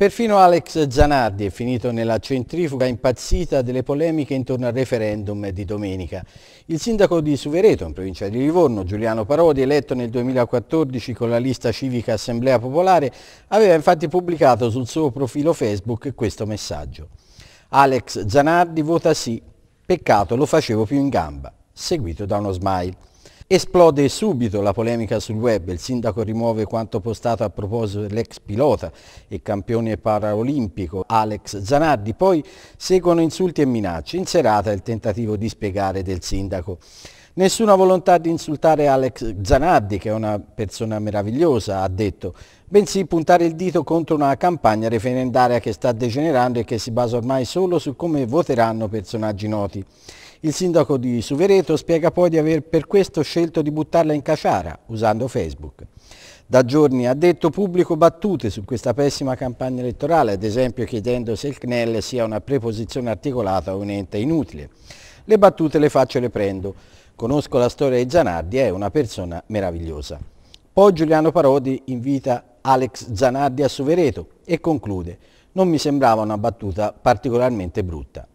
Perfino Alex Zanardi è finito nella centrifuga impazzita delle polemiche intorno al referendum di domenica. Il sindaco di Suvereto, in provincia di Livorno, Giuliano Parodi, eletto nel 2014 con la lista civica Assemblea Popolare, aveva infatti pubblicato sul suo profilo Facebook questo messaggio. Alex Zanardi vota sì, peccato lo facevo più in gamba, seguito da uno smile. Esplode subito la polemica sul web, il sindaco rimuove quanto postato a proposito dell'ex pilota e campione paraolimpico Alex Zanardi, poi seguono insulti e minacce, in serata il tentativo di spiegare del sindaco. Nessuna volontà di insultare Alex Zanardi, che è una persona meravigliosa, ha detto, bensì puntare il dito contro una campagna referendaria che sta degenerando e che si basa ormai solo su come voteranno personaggi noti. Il sindaco di Suvereto spiega poi di aver per questo scelto di buttarla in caciara, usando Facebook. Da giorni ha detto pubblico battute su questa pessima campagna elettorale, ad esempio chiedendo se il CNEL sia una preposizione articolata o un ente inutile. Le battute le faccio e le prendo. Conosco la storia di Zanardi, è una persona meravigliosa. Poi Giuliano Parodi invita Alex Zanardi a Sovereto e conclude. Non mi sembrava una battuta particolarmente brutta.